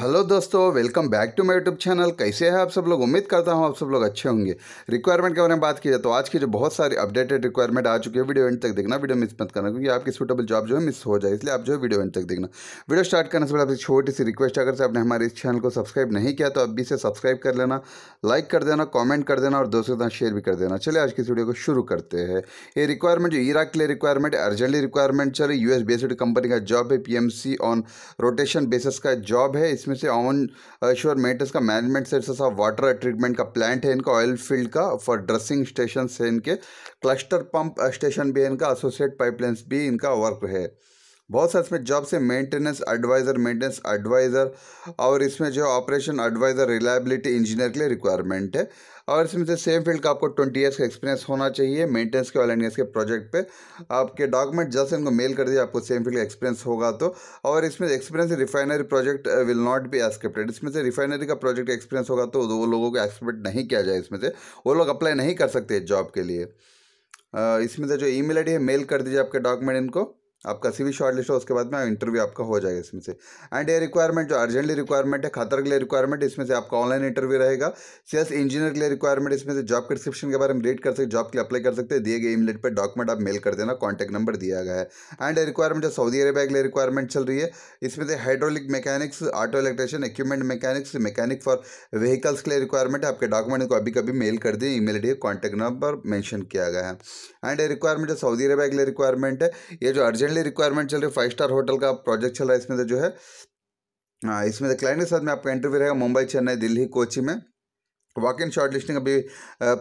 hello दोस्तों welcome back to my YouTube channel कैसे हैं आप सब लोग उम्मीद करता हूं आप सब लोग अच्छे होंगे रिक्वायरमेंट के बारे में बात की जाए तो आज की जो बहुत सारी अपडेटेड रिक्वायरमेंट आ चुकी है वीडियो एंड तक देखना वीडियो मिस मत करना क्योंकि आपकी सूटेबल जॉब जो है मिस हो जाए इसलिए आप जो है वीडियो एंड तक देखना वीडियो स्टार्ट करने से पहले आपकी छोटी सी रिक्वेस्ट अगर से आपने हमारे इस चैनल को सब्सक्राइब नहीं किया तो अभी से सब्सक्राइब कर लेना लाइक कर देना कॉमेंट कर देना और दोस्तों के साथ शेयर भी कर देना चलिए आज की इस वीडियो को शुरू करते हैं ये रिक्वायरमेंट जो ईरा के लिए रिक्वायरमेंट अर्जेंटली रिक्वायरमेंट चल रही यू एस बेस्ड कंपनी का जॉब है पी ऑन रोटेशन बेसिस का जॉब है इस इसमें से ऑन श्योर मेटर्स का management services of water treatment का प्लांट है इनका ऑयल फील्ड का फॉर ड्रेसिंग स्टेशन है इनके क्लस्टर पंप स्टेशन भी है इनका एसोसिएट पाइपलाइंस भी इनका वर्क है बहुत सारे इसमें जॉब से मेंटेनेंस एडवाइज़र मेंटेनेंस एडवाइज़र और इसमें जो ऑपरेशन एडवाइज़र रिलायबिलिटी इंजीनियर के लिए रिक्वायरमेंट है और इसमें से सेम फील्ड का आपको ट्वेंटी ईयर्स का एक्सपीरियंस होना चाहिए मेंटेनेंस के ऑल एंड के प्रोजेक्ट पे आपके डॉक्यूमेंट जैसे इनको मेल कर दिया आपको सेम फील्ड का एक्सपीरियंस होगा तो और इसमें experience refinery project will not be accepted इसमें से रिफाइनरी का प्रोजेक्ट एक्सपीरियंस होगा तो वो लोगों को एक्सपेक्ट नहीं किया जाए इसमें से वो लोग अप्लाई नहीं कर सकते जॉब के लिए uh, इसमें से जो ई मेल है मेल कर दीजिए आपके डॉक्यूमेंट इनको आपका सी शॉर्ट लिस्ट हो उसके बाद में इंटरव्यू आपका हो जाएगा इसमें से एंड ये रिक्वायरमेंट जो अर्जेंटली रिक्वायरमेंट है खतर के लिए रिक्वायरमेंट इसमें से आपका ऑनलाइन इंटरव्यू रहेगा सेल्स इंजीनियर के लिए रिक्वायरमेंट इसमें से जॉब डिस्क्रिप्शन के बारे में रीड कर सकते जॉब के लिए अप्लाई कर सकते दिए गए इमलेट पर डॉक्यूमेंट आप मेल कर देना कॉन्टैक्ट नंबर दिया गया है एंड रिक्वायरमेंट जो सऊदी अरेबिया के लिए रिक्वायरमेंट चल रही है इसमें से hydraulic mechanics auto electrician equipment mechanics mechanic for vehicles के लिए रिक्वायरमेंट है आपके डॉक्यूमेंट को अभी कभी मेल कर दिए email ID contact number mention किया गया है एंड रिक्वायरमेंट जो सऊदी अरेबिया के लिए रिक्वायरमेंट है ये जो अर्जेंट पहले रिक्वायरमेंट चल रही है फाइव स्टार होटल का प्रोजेक्ट चल रहा है इसमें से तो जो है इसमें से तो क्लाइंट के साथ में आपका इंटरव्यू रहेगा मुंबई चेन्नई दिल्ली कोची में वॉक इन शॉर्ट लिस्टिंग अभी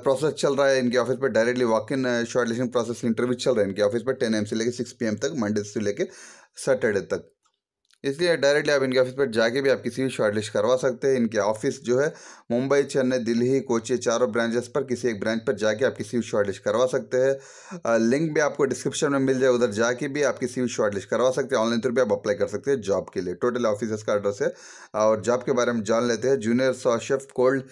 प्रोसेस चल रहा है इनके ऑफिस पर directly walk in shortlisting process interview चल रहा है इनके ऑफिस पर टेन एम से लेकर सिक्स पी तक मंडे से लेकर सैटरडे तक इसलिए डायरेक्टली आप इनके ऑफिस पर जाके भी आप किसी भी शॉर्टलिस्ट करवा सकते हैं इनके ऑफिस जो है मुंबई चेन्नई दिल्ली कोची चारों ब्रांचेस पर किसी एक ब्रांच पर जाके आप किसी भी शॉर्टलिस्ट करवा सकते हैं लिंक भी आपको डिस्क्रिप्शन में मिल जाए उधर जाके भी आप किसी भी शॉर्टलिस्ट करवा सकते हैं ऑनलाइन थ्रू भी आप अप्लाई कर सकते हैं जॉब के लिए टोटल ऑफिस का एड्रेस है और जॉब के बारे में जान लेते हैं junior chef cold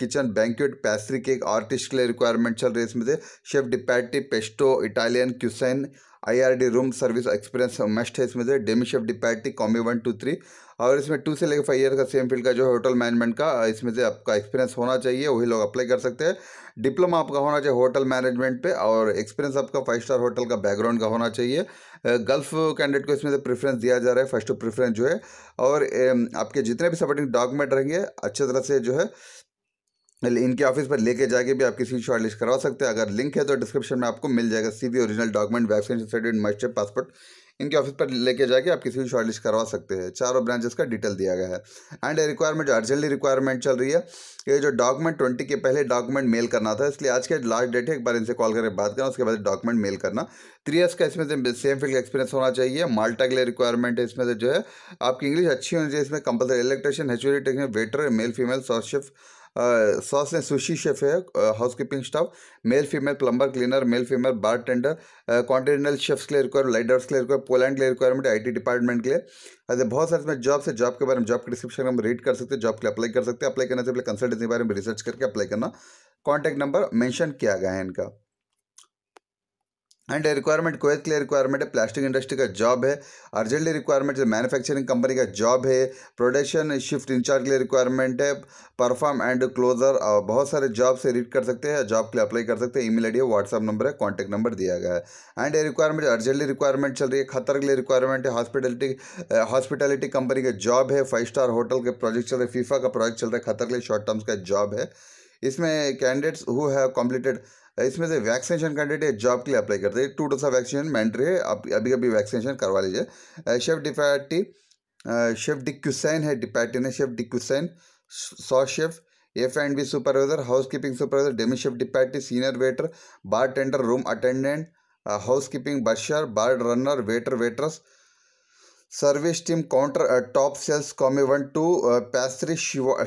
kitchen banquet pastry cake artist के लिए रिक्वायरमेंट चल रही है इसमें से chef de partie pastry Italian cuisine IRD room service experience must है इसमें से demi chef de partie commis one two three और इसमें टू से लेकर फाइव ईयर का सेम फील्ड का जो है होटल मैनेजमेंट का इसमें से आपका एक्सपीरियंस होना चाहिए वही लोग अप्लाई कर सकते हैं डिप्लोमा आपका होना चाहिए होटल मैनेजमेंट पे और एक्सपीरियंस आपका फाइव स्टार होटल का बैकग्राउंड का होना चाहिए गल्फ कैंडिडेट को इसमें से प्रेफरेंस दिया जा रहा है फर्स्ट प्रेफरेंस जो है और आपके जितने भी सपोर्टिंग डॉक्यूमेंट रहेंगे अच्छे तरह से जो है इनके ऑफिस पर लेके जाके भी आप किसी शॉर्ट लिस्ट करवा सकते हैं अगर लिंक है तो डिस्क्रिप्शन में आपको मिल जाएगा सी ओरिजिनल डॉक्यूमेंट वैक्सीनेशन सर्टिफिकेट मस्टर पासपोर्ट इनके ऑफिस पर लेके जाके आप किसी भी शॉर्ट लिस्ट करवा सकते हैं चारों ब्रांचेस का डिटेल दिया गया है एंड रिक्वायरमेंट जो अर्जेंटली रिक्वायरमेंट चल रही है ये जो डॉक्यूमेंट ट्वेंटी के पहले डॉक्यूमेंट मेल करना था इसलिए आज के लास्ट डेट है एक बार इनसे कॉल करके बात करना उसके बाद डॉक्यूमेंट मेल करना थ्री ईयर्स का इसमें सेम फील्ड एक्सपीरियंस होना चाहिए माल्टा के लिए रिक्वायरमेंट है इसमें से जो है आपकी इंग्लिश अच्छी होनी चाहिए इसमें compulsory electrician hatchery technique waiter male female sous chef sous and sushi chef है housekeeping staff male female plumber cleaner male female bartender continental chefs के लिए रिक्वायर लाइडर्स के लिए रिक्वायर पोलैंड के लिए रिक्वायरमेंट आई डिपार्टमेंट के लिए अरे बहुत सारे इसमें जॉब्स है जॉब के बारे में जॉब के डिस्क्रिप्शन हम रीड कर सकते हैं जॉब के लिए अप्लाई कर सकते हैं अप्लाई करने से पहले कंसल्टेंसी के बारे में रिसर्च करके अप्लाई करना कॉन्टैक्ट नंबर मैंशन किया गया है इनका एंड रिक्वायरमेंट कोवैत के लिए रिक्वायरमेंट है प्लास्टिक इंडस्ट्री का जॉब है अर्जेंटली रिक्वायरमेंट मैन्युफैक्चरिंग कंपनी का जॉब है प्रोडक्शन शिफ्ट इंचार्ज के लिए रिक्वायरमेंट है परफॉर्म एंड क्लोजर बहुत सारे जॉब से रीड कर सकते हैं जॉब के लिए अप्लाई कर सकते हैं ईमेल आईडी है व्हाट्सअप नंबर है कॉन्टैक्ट नंबर दिया गया है एंड रिक्वायरमेंट अर्जेंटली रिक्वायरमेंट चल रही है खतर के लिए रिक्वायरमेंट है हॉस्पिटलिटी हॉस्पिटलिटी कंपनी का जॉब है फाइव स्टार होटल के प्रोजेक्ट चल रहे फीफा का प्रोजेक्ट चल रहा है खतर के लिए शॉर्ट टर्म्स का जॉब है इसमें कैंडिडेट्स हु हैव कॉम्प्लीटेड इसमें से वैक्सीनेशन कैंडिडेट जॉब के लिए अप्लाई करते हैं टू डोज वैक्सीनेशन मैंट्री है आप अभी अभी वैक्सीनेशन करवा लीजिए शेफ डिपैटी शेफ क्यूसैन है डिपैटी ने chef cuisine sous chef F and B supervisor housekeeping supervisor demi chef de partie senior waiter bartender room attendant housekeeping busser bar runner waiter waitress service team counter top sales commis one two pastry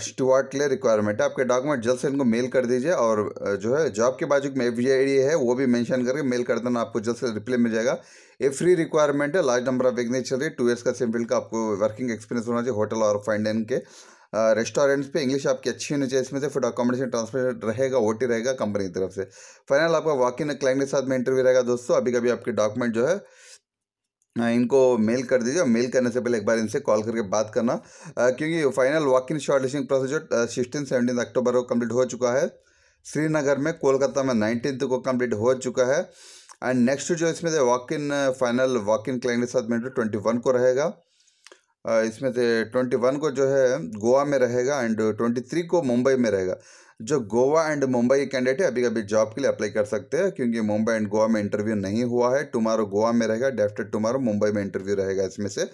steward ले requirement है आपके document जल्द से इनको mail कर दीजिए और जो है जॉब के बाजू में एफ है वो भी मेंशन करके मेल कर देना आपको जल्द से रिप्लाई मिल जाएगा ये फ्री रिक्वायरमेंट है लार्ज नंबर ऑफ वैकेंसी चल रही है टू ईयर्स का सिम का आपको वर्किंग एक्सपीरियंस होना चाहिए होटल और फाइन डाइन के रेस्टोरेंट्स पे इंग्लिश आपकी अच्छी होनी चाहिए इसमें से फूड अकोमोडेशन ट्रांसफर रहेगा ओ रहेगा कंपनी की तरफ से फाइनल आपका वॉक इन क्लाइंट के साथ में इंटरव्यू रहेगा दोस्तों अभी कभी आपके डॉक्यूमेंट जो है इनको मेल कर दीजिए मेल करने से पहले एक बार इनसे कॉल करके बात करना क्योंकि final walk in shortlisting procedure sixteen seventeen October को कम्प्लीट हो चुका है श्रीनगर में कोलकाता में नाइनटीन को कम्प्लीट हो चुका है एंड नेक्स्ट जो इसमें से walk in final walk in client के साथ मेरे ट्वेंटी वन को रहेगा इसमें से ट्वेंटी वन को जो है गोवा में रहेगा एंड ट्वेंटी थ्री को मुंबई में रहेगा जो गोवा एंड मुंबई कैंडिडेट है अभी अभी जॉब के लिए अप्लाई कर सकते हैं क्योंकि मुंबई एंड गोवा में इंटरव्यू नहीं हुआ है टुमारो गोवा में रहेगा डेफ्टर टुमारो मुंबई में इंटरव्यू रहेगा इसमें से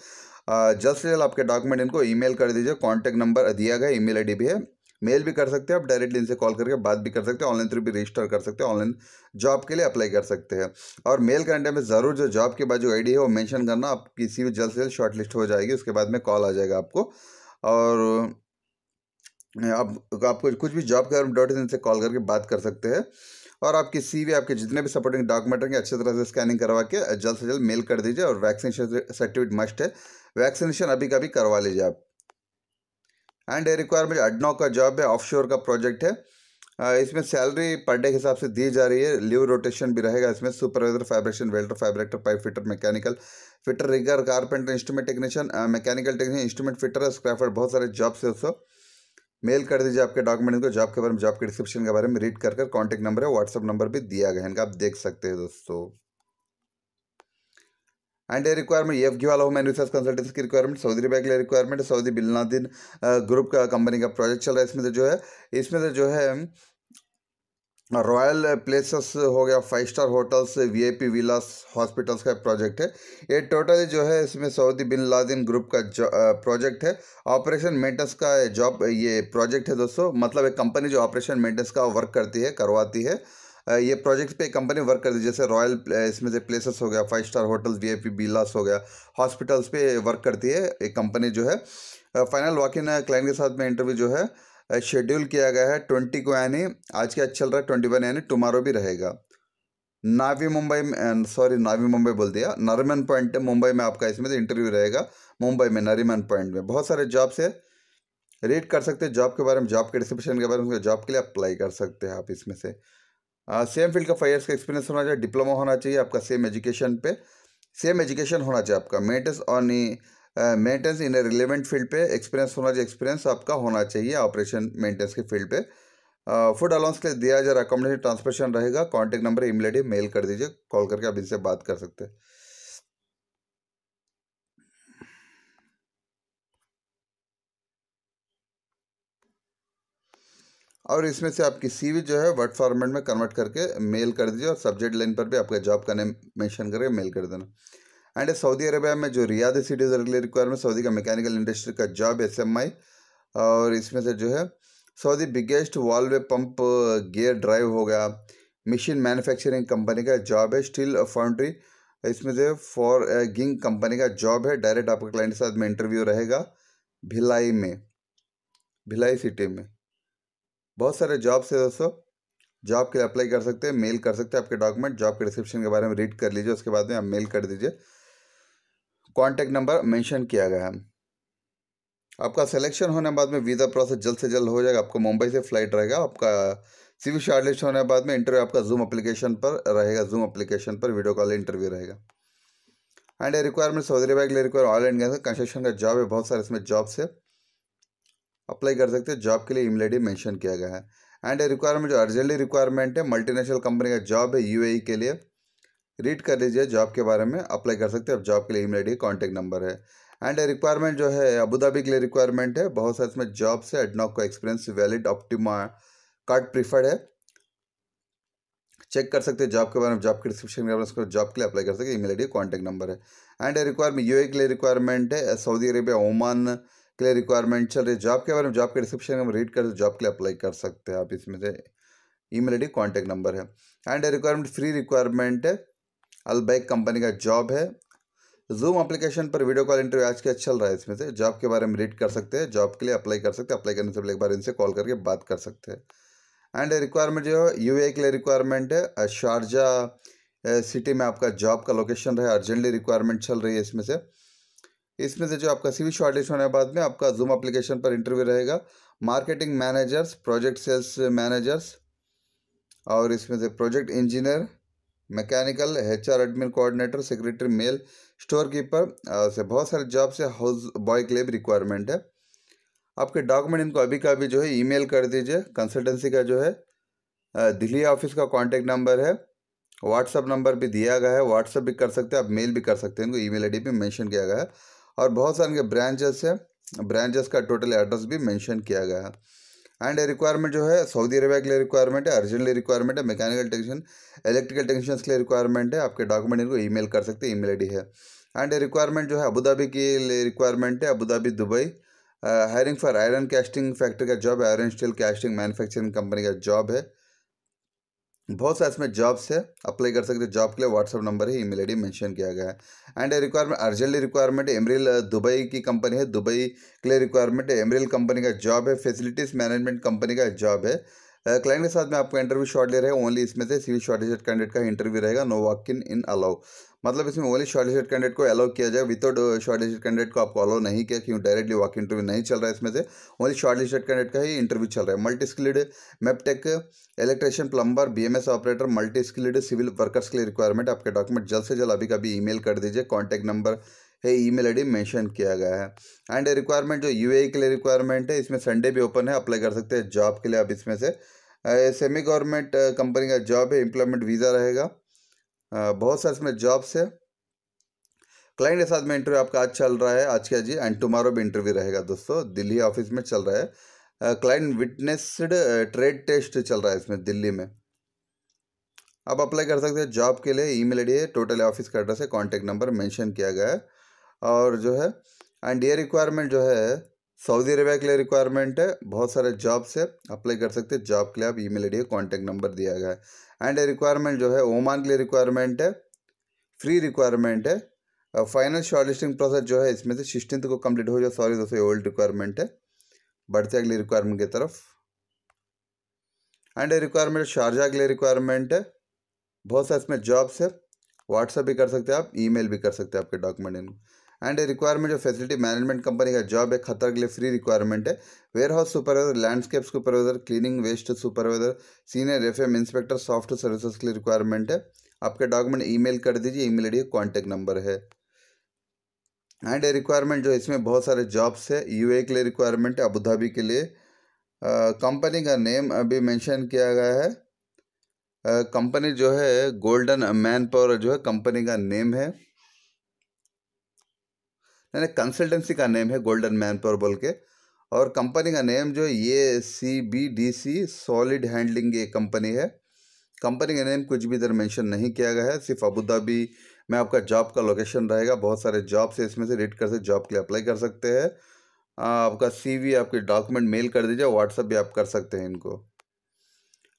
जस्ट रियल आपके डॉक्यूमेंट इनको ईमेल कर दीजिए कॉन्टैक्ट नंबर दिया गया ईमेल आईडी भी है मेल भी कर सकते हैं आप डायरेक्टली इनसे कॉल करके बात भी कर सकते हैं ऑनलाइन थ्रू भी रजिस्टर कर सकते हैं ऑनलाइन जॉब के लिए अप्लाई कर सकते हैं और मेल करने में ज़रूर जो जॉब के बाद जो आईडी है वो मेंशन करना आप किसी भी जल्द से जल्द शॉर्ट लिस्ट हो जाएगी उसके बाद में कॉल आ जाएगा आपको और आप आपको कुछ भी जॉब के डॉट इन से कॉल करके बात कर सकते हैं और आपकी वी आपके जितने भी सपोर्टिंग डॉक्यूमेंट होंगे अच्छी तरह से स्कैनिंग करवा के जल्द से जल्द मेल कर दीजिए और वैक्सीनेशन सर्टिफिकेट मस्ट है वैक्सीनेशन अभी का भी करवा लीजिए आप एंड रिक्वायरमेंट अडनो का जॉब है ऑफ का प्रोजेक्ट है इसमें सैलरी पर डे के हिसाब से दी जा रही है लीव रोटेशन भी रहेगा इसमें supervisor fabrication welder fabricator pipe fitter mechanical fitter rigger carpenter instrument technician mechanical technician instrument fitter scaffolder बहुत सारे जॉब्स है उसको मेल कर दीजिए आपके डॉक्यूमेंट को जॉब के बारे में जॉब के डिस्क्रिप्शन के बारे में रीड कर कर कॉन्टैक्ट नंबर है व्हाट्सअप नंबर भी दिया गया है इनका आप देख सकते हैं दोस्तों एंड ये रिक्वायरमेंट एफ वाला मैन रिसर्च कंसल्टेंसी की रिक्वायरमेंट सऊदी अरबिया के लिए रिक्वायरमेंट सऊदी बिलनादीन ग्रुप का कंपनी का प्रोजेक्ट चल रहा है इसमें से जो है इसमें से जो है रॉयल प्लेसेस हो गया five star hotels VIP villas hospitals का प्रोजेक्ट है ये टोटल जो है इसमें सऊदी बिन लादिन ग्रुप का प्रोजेक्ट है ऑपरेशन मेंटेनेंस का जॉब ये प्रोजेक्ट है दोस्तों मतलब एक कंपनी जो ऑपरेशन मेंटेनेंस का वर्क करती है करवाती है ये प्रोजेक्ट पे कंपनी वर्क करती है जैसे रॉयल इसमें से प्लेसेस हो गया five star hotel V I P villas हो गया हॉस्पिटल्स पे वर्क करती है एक कंपनी जो है फाइनल वॉक इन क्लाइंट के साथ में इंटरव्यू जो है शेड्यूल किया गया है ट्वेंटी को यानी आज क्या चल रहा है ट्वेंटी वन यानी टुमारो भी रहेगा नावी मुंबई में सॉरी नावी मुंबई बोल दिया नरीमन पॉइंट मुंबई में आपका इसमें इंटरव्यू तो रहेगा मुंबई में नरिमन पॉइंट में बहुत सारे जॉब्स है रीड कर सकते हैं जॉब के बारे में जॉब के डिस्क्रिप्शन के बारे में जॉब के लिए अप्लाई कर सकते हैं आप इसमें से सेम फील्ड का फाइव ईयर्स का एक्सपीरियंस होना चाहिए डिप्लोमा होना चाहिए आपका सेम एजुकेशन पे सेम एजुकेशन होना चाहिए आपका matters on maintenance in relevant field पे एक्सपीरियंस होना चाहिए एक्सपीरियंस आपका होना चाहिए ऑपरेशन मेंटेनेंस के फील्ड पे फूड अलाउंस के लिए दिया जा रहा अकोमोडेशन ट्रांसपोर्टेशन रहेगा कॉन्टैक्ट नंबर ईमेल मेल कर दीजिए कॉल करके आप इनसे बात कर सकते हैं और इसमें से आपकी सी जो है वर्ड फॉर्मेट में कन्वर्ट करके मेल कर दीजिए और सब्जेक्ट लाइन पर भी आपका जॉब का नेम मेंशन करके मेल कर देना एंड सऊदी अरबिया में जो Riyadh cities relay requirement Saudi का मैकेनिकल इंडस्ट्री का जॉब एस और इसमें से जो है Saudi biggest वॉल्वे pump gear drive हो गया मशीन मैन्युफैक्चरिंग कंपनी का जॉब है स्टील फाउंड्री इसमें से फॉर uh, गिंग कंपनी का जॉब है डायरेक्ट आपके क्लाइंट के साथ में इंटरव्यू रहेगा भिलाई में भिलाई सिटी में बहुत सारे जॉब्स है दोस्तों जॉब के लिए अप्लाई कर सकते हैं मेल कर सकते हैं आपके डॉक्यूमेंट जॉब के डिस्क्रिप्शन के बारे में रीड कर लीजिए उसके बाद में आप मेल कर दीजिए कॉन्टैक्ट नंबर मेंशन किया गया है आपका सिलेक्शन होने बाद में वीज़ा प्रोसेस जल्द से जल्द हो जाएगा आपको मुंबई से फ्लाइट रहेगा आपका सीवी शार्टलिस्ट होने के बाद में इंटरव्यू आपका जूम अप्लीकेशन पर रहेगा जूम अप्लीकेशन पर वीडियो कॉल इंटरव्यू रहेगा एंड रिक्वायरमेंट सऊदी अरब के लिए रिक्वायर ऑल एंड कंस्ट्रक्शन का जॉब है बहुत सारे इसमें जॉब्स है अप्लाई कर सकते हो जॉब के लिए इमलेडी मैंशन मेंशन किया गया है एंड रिक्वायरमेंट जो अर्जेंटली रिक्वायरमेंट है मल्टीनेशनल कंपनी का जॉब है यूएई e के लिए रीड कर लीजिए जॉब के बारे में अप्लाई कर सकते हैं आप जॉब के लिए email I D contact number है एंड रिक्वायरमेंट जो है अबूधाबी के लिए रिक्वायरमेंट है बहुत सारे इसमें जॉब्स है एडनॉक का experience valid Optima card preferred है चेक कर सकते हैं जॉब के बारे में जॉब के डिस्क्रिप्शन में जॉब के लिए अप्लाई कर सकते हैं ईमेल आईडी डी नंबर है एंड रिक्वायरमेंट यूए के लिए रिक्वायरमेंट है सऊदी अरेबिया ओमान के लिए रिक्वायरमेंट चल रही है जॉब के बारे में जॉब के डिस्क्रिप्शन रीड कर जॉब के लिए अप्लाई कर सकते हैं आप इसमें से ई mail I D contact number है एंड रिक्वायरमेंट फ्री रिक्वायरमेंट है अलबैक कंपनी का जॉब है जूम एप्लीकेशन पर वीडियो कॉल इंटरव्यू आज के चल रहा है इसमें से जॉब के बारे में रीड कर सकते हैं जॉब के लिए अप्लाई कर सकते हैं अप्लाई करने से पहले एक बार इनसे कॉल करके बात कर सकते हैं एंड रिक्वायरमेंट जो है यू के लिए रिक्वायरमेंट है शारजा सिटी में आपका जॉब का लोकेशन रहे अर्जेंटली रिक्वायरमेंट चल रही है इसमें से इसमें से जो आपका सी वी शॉर्टेज होने के बाद में आपका जूम अप्लीकेशन पर इंटरव्यू रहेगा marketing managers project sales managers और इसमें से project engineer mechanical H R admin coordinator secretary male store keeper से बहुत सारे जॉब से हाउस बॉय के लिए भी रिक्वायरमेंट है आपके डॉक्यूमेंट इनको अभी का अभी जो है ईमेल कर दीजिए कंसल्टेंसी का जो है दिल्ली ऑफिस का कॉन्टेक्ट नंबर है व्हाट्सअप नंबर भी दिया गया है व्हाट्सअप भी कर सकते हैं आप मेल भी कर सकते हैं इनको ई मेल भी मैंशन किया गया है और बहुत सारे इनके ब्रांचेस है ब्रांचेस का टोटल एड्रेस भी मेंशन किया गया है एंड रिक्वायरमेंट जो है सऊदी अरेबिया के लिए रिक्वायरमेंट है अर्जेंट रिक्वायरमेंट है मैकेनिकल टेक्नीशियन इलेक्ट्रिकल टेक्नीशियंस के लिए रिक्वायरमेंट है आपके डॉक्यूमेंट इनको ईमेल कर सकते हैं ईमेल आईडी है एंड रिक्वायरमेंट जो है अबूधाबी के लिए रिक्वायरमेंट है Abu Dhabi Dubai hiring for iron casting factory का जॉब है iron steel casting manufacturing company का जॉब है बहुत सा इसमें जॉब्स है अप्लाई कर सकते हो जॉब के लिए व्हाट्सअप नंबर है ईमेल आई मेंशन किया गया है and requirement urgently requirement Emrill Dubai की कंपनी है दुबई के लिए रिक्वायरमेंट एमरिल कंपनी का जॉब है फैसिलिटीज मैनेजमेंट कंपनी का जॉब है क्लाइंट uh, के साथ में आपका इंटरव्यू शॉर्ट ले रहे हैं ओनली इसमें से सीवी शॉर्टेज कैंडिडेट का इंटरव्यू रहेगा no walk in in allow मतलब इसमें ओनली शॉर्टलिस्टेड कैंडिडेट को अलाउ किया जाए विदाउट शॉर्टलिस्टेड कैंडिडेट को आपको अलाउ नहीं किया क्योंकि डायरेक्टली वॉक इंटरव्यू नहीं चल रहा है इसमें से ओनली शॉर्टलिस्टेड कैंडिडेट का ही इंटरव्यू चल रहा है multi skilled MEP tech electrician plumber BMS operator multi skilled civil workers के लिए रिक्वायरमेंट आपके डॉक्यूमेंट जल्द से जल्द अभी कभी मेल कर दीजिए कॉन्टैक्ट नंबर है ईमेल आईडी मेंशन किया गया है एंड रिक्वायरमेंट जो यूएई e के लिए रिक्वायरमेंट है इसमें संडे भी ओपन है अप्लाई कर सकते हैं जॉब के लिए आप इसमें से सेमी गवर्नमेंट कंपनी का जॉब है एम्प्लॉयमेंट वीज़ा रहेगा बहुत सारे इसमें जॉब्स है क्लाइंट के साथ में इंटरव्यू आपका आज चल रहा है आज का जी एंड टुमारो भी इंटरव्यू रहेगा दोस्तों दिल्ली ऑफिस में चल रहा है क्लाइंट विटनेसड ट्रेड टेस्ट चल रहा है इसमें दिल्ली में आप अप्लाई कर सकते हैं जॉब के लिए ईमेल आईडी है टोटल ऑफिस का एड्रेस है कॉन्टैक्ट नंबर मेंशन किया गया है और जो है एंड ये रिक्वायरमेंट जो है सऊदी अरेबिया के लिए रिक्वायरमेंट है बहुत सारे जॉब्स है अप्लाई कर सकते हैं जॉब के लिए आप ईमेल आईडी है कॉन्टैक्ट नंबर दिया गया है एंड रिक्वायरमेंट जो है ओमान के लिए रिक्वायरमेंट है फ्री रिक्वायरमेंट है फाइनल शॉर्ट लिस्टिंग प्रोसेस जो है इसमें से सिक्सटीन को कम्प्लीट हो जाए सॉरी दोस्तों ओल्ड रिक्वायरमेंट है बढ़ते अगले रिक्वायरमेंट की तरफ एंड रिक्वायरमेंट शारजा के लिए रिक्वायरमेंट है बहुत सारे इसमें जॉब्स है व्हाट्सएप भी कर सकते हैं आप ईमेल भी कर सकते हैं आपके डॉक्यूमेंट इनको एंड रिक्वायरमेंट जो फैसिलिटी मैनेजमेंट कंपनी का जॉब है खतर के लिए फ्री रिक्वायरमेंट है warehouse supervisor landscape supervisor cleaning waste supervisor senior F inspector soft services के लिए रिक्वायरमेंट है आपके डॉक्यूमेंट ईमेल कर दीजिए ईमेल आईडी कॉन्टैक्ट नंबर है एंड रिक्वायरमेंट जो इसमें बहुत सारे जॉब्स है यू के लिए रिक्वायरमेंट है अबूधाबी के लिए कंपनी का नेम अभी मैंशन किया गया है कंपनी जो है गोल्डन मैन पावर जो है कंपनी का नेम है मैंने कंसल्टेंसी का नेम है गोल्डन मैन पर बोल के और कंपनी का नेम जो ये C B D C solid handling ये कंपनी है कंपनी का नेम कुछ भी इधर मेंशन नहीं किया गया है सिर्फ अबू धाबी में आपका जॉब का लोकेशन रहेगा बहुत सारे जॉब से इसमें से रेड कर से जॉब के लिए अप्लाई कर सकते हैं आपका सीवी आपके डॉक्यूमेंट मेल कर दीजिए व्हाट्सअप भी आप कर सकते हैं इनको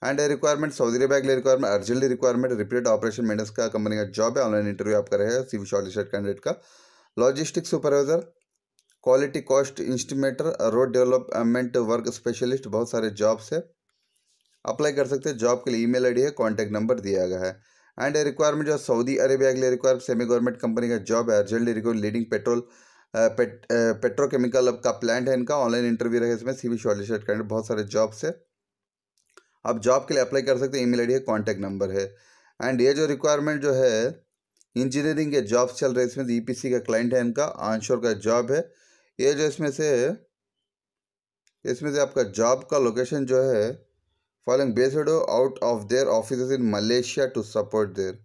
एंड रिक्वायरमेंट सऊदी अरबिया के लिए requirement urgently requirement repeat operation मेडिस का कंपनी का जॉब है ऑनलाइन इंटरव्यू आप करेगा सी वी शॉर्ट कैंडिडेट का logistic supervisor quality cost estimator road development work specialist बहुत सारे जॉब्स है अप्लाई कर सकते हैं जॉब के लिए ईमेल आईडी है कॉन्टैक्ट नंबर दिया गया है एंड रिक्वायरमेंट जो सऊदी अरेबिया के लिए रिक्वायर सेमी गवर्नमेंट कंपनी का जॉब है urgently require leading petrol petrochemical का प्लांट है इनका ऑनलाइन इंटरव्यू रहेगा इसमें सी वी शॉर्टलिस्ट कैंडिडेट बहुत सारे जॉब्स है आप जॉब के लिए अप्लाई कर सकते हैं ईमेल आईडी है कॉन्टैक्ट नंबर है एंड ये जो रिक्वायरमेंट जो है इंजीनियरिंग के जॉब चल रहे इसमें से e ईपीसी का क्लाइंट है इनका आंशोर का जॉब है ये जो इसमें से इसमें से आपका जॉब का लोकेशन जो है following based out of their office in Malaysia to support their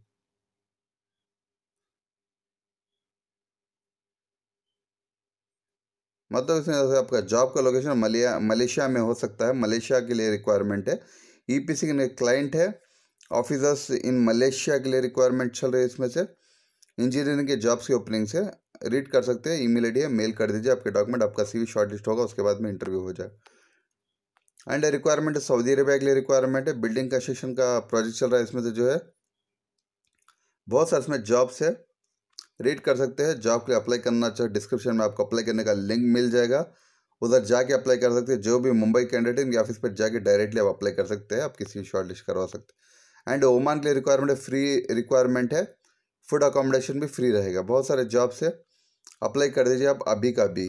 मतलब इसमें आपका जॉब का लोकेशन मलिया मलेशिया में हो सकता है मलेशिया के लिए रिक्वायरमेंट है ईपीसी के क्लाइंट है ऑफिसर्स इन मलेशिया के लिए रिक्वायरमेंट चल रही है इसमें से इंजीनियरिंग के जॉब्स की ओपनिंग से रीड कर सकते हैं ईमेल आईडी है मेल कर दीजिए आपके डॉक्यूमेंट आपका सीवी शॉर्टलिस्ट होगा उसके बाद में इंटरव्यू हो जाएगा एंड रिक्वायरमेंट है सऊदी अरेबिया के लिए रिक्वायरमेंट है बिल्डिंग कंस्ट्रक्शन का प्रोजेक्ट चल रहा है इसमें से जो है बहुत सारे इसमें जॉब्स है रीड कर सकते हैं जॉब के लिए अप्लाई करना चाहिए अच्छा, डिस्क्रिप्शन में आपको अप्लाई करने का लिंक मिल जाएगा उधर जाके अप्लाई कर सकते हैं जो भी मुंबई कैंडिडेट इनके ऑफिस पर जाके डायरेक्टली आप अप्लाई कर सकते हैं आप किसी भी शॉर्ट लिस्ट करवा सकते हैं एंड ओमान के लिए रिक्वायरमेंट है फ्री रिक्वायरमेंट है फूड अकोमोडेशन भी फ्री रहेगा बहुत सारे जॉब्स है अप्लाई कर दीजिए आप अभी का भी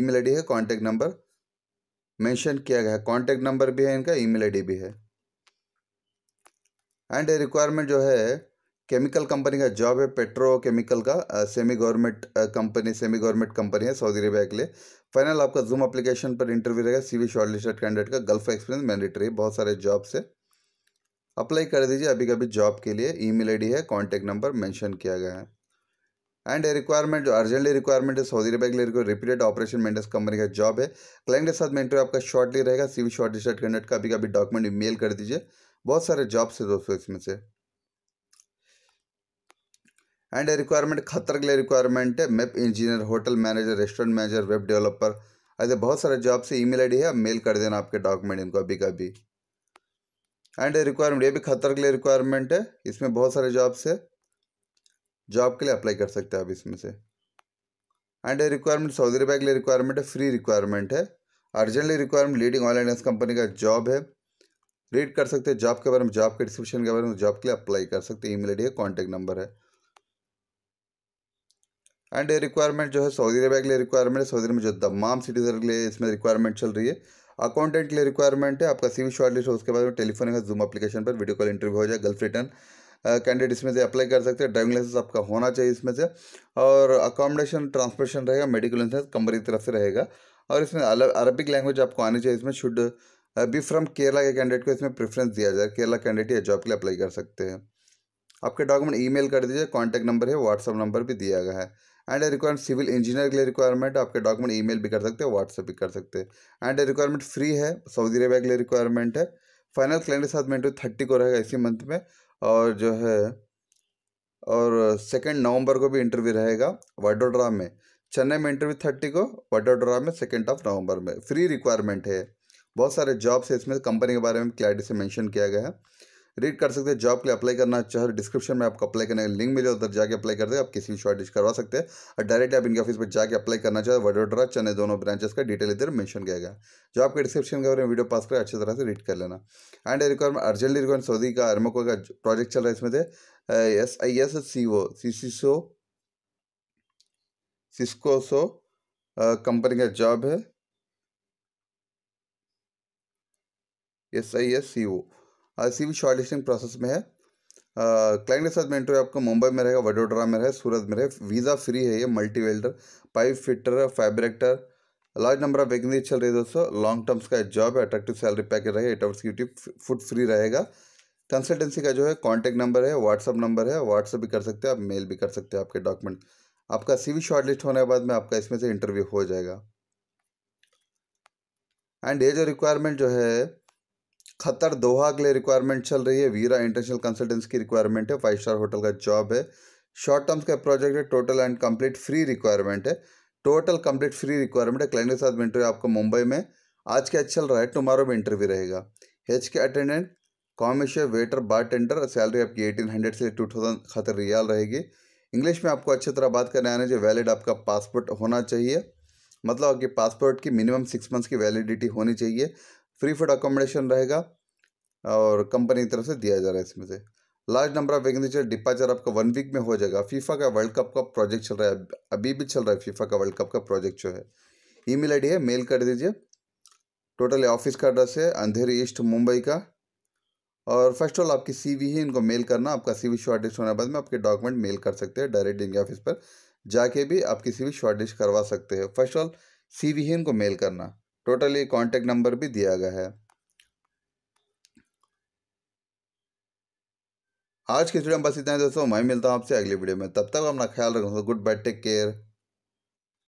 ईमेल आईडी है कॉन्टैक्ट नंबर मेंशन किया गया है कॉन्टैक्ट नंबर भी है इनका ईमेल आईडी भी है एंड रिक्वायरमेंट जो है केमिकल कंपनी का जॉब है पेट्रो केमिकल का semi government company semi government company है सऊदी अरेबिया के लिए फाइनल आपका जूम एप्लीकेशन पर इंटरव्यू रहेगा सीवी शॉर्टलिस्टेड कैंडिडेट का गल्फ एक्सपीरियंस मैंडेटरी बहुत सारे जॉब्स है अप्लाई कर दीजिए अभी कभी जॉब के लिए ईमेल आईडी है कॉन्टैक्ट नंबर मेंशन किया गया है एंड रिक्वायरमेंट जो अर्जेंटली रिक्वायरमेंट है सऊदी अरबिया के लिए रिपीटेड ऑपरेशन मेंटेस कंपनी का जॉब है क्लाइंट के साथ इंटरव्यू आपका शॉर्टली रहेगा सीवी शॉर्ट स्टार्ट कंडक्ट का अभी कभी डॉक्यूमेंट मेल कर दीजिए बहुत सारे जॉब्स है दोस्तों इसमें से एंड रिक्वायरमेंट खतर के लिए रिक्वायरमेंट है MEP engineer hotel manager restaurant manager web developer ऐसे बहुत सारे जॉब से ईमेल आईडी है मेल कर देना आपके डॉक्यूमेंट इनको अभी कभी एंड रिक्वायरमेंट ये भी खतर के लिए रिक्वायरमेंट है इसमें बहुत सारे जॉब्स है जॉब के लिए अप्लाई कर सकते हैं आप इसमें से एंड रिक्वायरमेंट सऊदी अरबिया के लिए रिक्वायरमेंट है फ्री रिक्वायरमेंट है urgently requirement leading oil and company का जॉब है रीड कर सकते हैं जॉब के बारे में जॉब के डिस्क्रिप्शन के बारे में जॉब के लिए अप्लाई कर सकते हैं ई मेल है कॉन्टैक्ट नंबर है एंड रिक्वायरमेंट जो है सऊदी अरबिया के लिए रिक्वायरमेंट है सऊदी अरबिया में जो तमाम सिटीजन के लिए इसमें रिक्वायरमेंट चल रही है अकाउंटेंट के लिए रिक्वायरमेंट है आपका सीवी शॉर्ट लिस्ट हो उसके बाद में का जूम अपलीकेशन पर वीडियो कॉल इंटरव्यू हो जाए गल्फ रिटर्न कैंडिडेट इसमें से अप्लाई कर सकते हैं ड्राइविंग लाइसेंस आपका होना चाहिए इसमें से और अकोमोडेशन ट्रांसपोर्टेशन रहेगा मेडिकल इंसेंस कंपनी की तरफ से रहेगा और इसमें अरबिक लैंग्वेज आपको आनी चाहिए इसमें शुड बी फ्रॉम केरला के कैंडिडेट को इसमें प्रेफरेंस दिया जाए केरला कैंडिडेट या जॉब के लिए अप्लाई कर सकते हैं आपके डॉक्यूमेंट ईमेल कर दीजिए कॉन्टैक्ट नंबर है व्हाट्सअप नंबर भी दिया गया है एंड रिक्वायरमेंट सिविल इंजीनियर के लिए रिक्वायरमेंट आपके डॉक्यूमेंट ईमेल भी कर सकते हैं व्हाट्सएप भी कर सकते हैं एंड रिक्वायरमेंट फ्री है सऊदी अरेबिया के लिए रिक्वायरमेंट है फाइनल क्लाइंट के साथ मेंटो थर्टी को रहेगा इसी मंथ में और जो है और सेकेंड नवंबर को भी इंटरव्यू रहेगा वडोड्रा में चेन्नई में इंटरव्यू थर्टी को वडोड्रा में सेकेंड ऑफ नवंबर में फ्री रिक्वायरमेंट है बहुत सारे जॉब्स है इसमें कंपनी के बारे में क्लैरिटी से मैंशन किया गया है रीड कर सकते हैं जॉब के लिए अप्लाई करना चाहे तो डिस्क्रिप्शन में आपको अप्लाई करने का लिंक मिले उधर जाके अप्लाई कर दे आप किसी भी शॉर्टेज करवा सकते हैं और डायरेक्ट आप इनके ऑफिस पर जाकर अप्लाई करना चाहे वडोडरा चने दोनों ब्रांचेस का डिटेल इधर मेंशन किया गया जॉब के डिस्क्रिप्शन के बारे में वीडियो पास कर अच्छी तरह से रीड कर लेना and requirement urgently require Saudi का अर्मको का प्रोजेक्ट चल रहा है इसमें से S I S C O C C so SISCO so company का जॉब है S I S C O C भी शॉर्ट लिस्टिंग प्रोसेस में है क्लाइंट के साथ मेंटर आपका मुंबई में रहेगा वडोदरा में रहे सूरत में रहे वीज़ा फ्री है ये multi welder pipe fitter fabricator large number of vacancy चल रही है दोस्तों लॉन्ग टर्म्स का जॉब है अट्रैक्टिव सैलरी पैकेज रहेगा एट आवर्स की ड्यूटी फूड फ्री रहेगा कंसल्टेंसी का जो है कॉन्टैक्ट नंबर है व्हाट्सअप नंबर है व्हाट्सअप भी कर सकते हैं आप मेल भी कर सकते हैं आपके डॉक्यूमेंट आपका सी सीवी शॉर्टलिस्ट होने के बाद में आपका इसमें से इंटरव्यू हो जाएगा एंड ये जो रिक्वायरमेंट जो है खतर दोहा के लिए रिक्वायरमेंट चल रही है वीरा इंटरनेशनल कंसल्टेंसी की रिक्वायरमेंट है फाइव स्टार होटल का जॉब है शॉर्ट टर्म्स का प्रोजेक्ट है total and complete free requirement है टोटल कंप्लीट फ्री रिक्वायरमेंट है क्लाइंट के साथ में इंटरव्यू आपको मुंबई में आज क्या चल रहा है टुमारो में इंटरव्यू रहेगा H K attendant commercial waiter bartender salary आपकी एटीन हंड्रेड से टू थाउजेंड खतर रियाल रहेगी इंग्लिश में आपको अच्छी तरह बात करने आना चाहिए वैलिड आपका पासपोर्ट होना चाहिए मतलब आपके पासपोर्ट की मिनिमम सिक्स मंथ्स की वैलिडिटी होनी चाहिए फ्री फूड अकोमोडेशन रहेगा और कंपनी की तरफ से दिया जा रहा है इसमें से large number of vacancy departure आपका वन वीक में हो जाएगा फीफा का वर्ल्ड कप का प्रोजेक्ट चल रहा है अभी भी चल रहा है फीफा का वर्ल्ड कप का प्रोजेक्ट जो है ईमेल आईडी है मेल कर दीजिए टोटल ऑफिस का एड्रेस है अंधेरी ईस्ट मुंबई का और फर्स्ट ऑल आपकी सीवी है इनको मेल करना आपका सीवी शॉर्टेज होने के बाद में आपके डॉक्यूमेंट मेल कर सकते हैं डायरेक्ट इनके ऑफिस पर जाके भी आपकी सीवी शॉर्टेज करवा सकते हैं फर्स्ट ऑल सीवी है इनको मेल करना टोटली कॉन्टेक्ट नंबर भी दिया गया है आज की वीडियो में बस इतना है दोस्तों मैं मिलता हूँ आपसे अगली वीडियो में तब तक अपना ख्याल रखें गुड बाय टेक केयर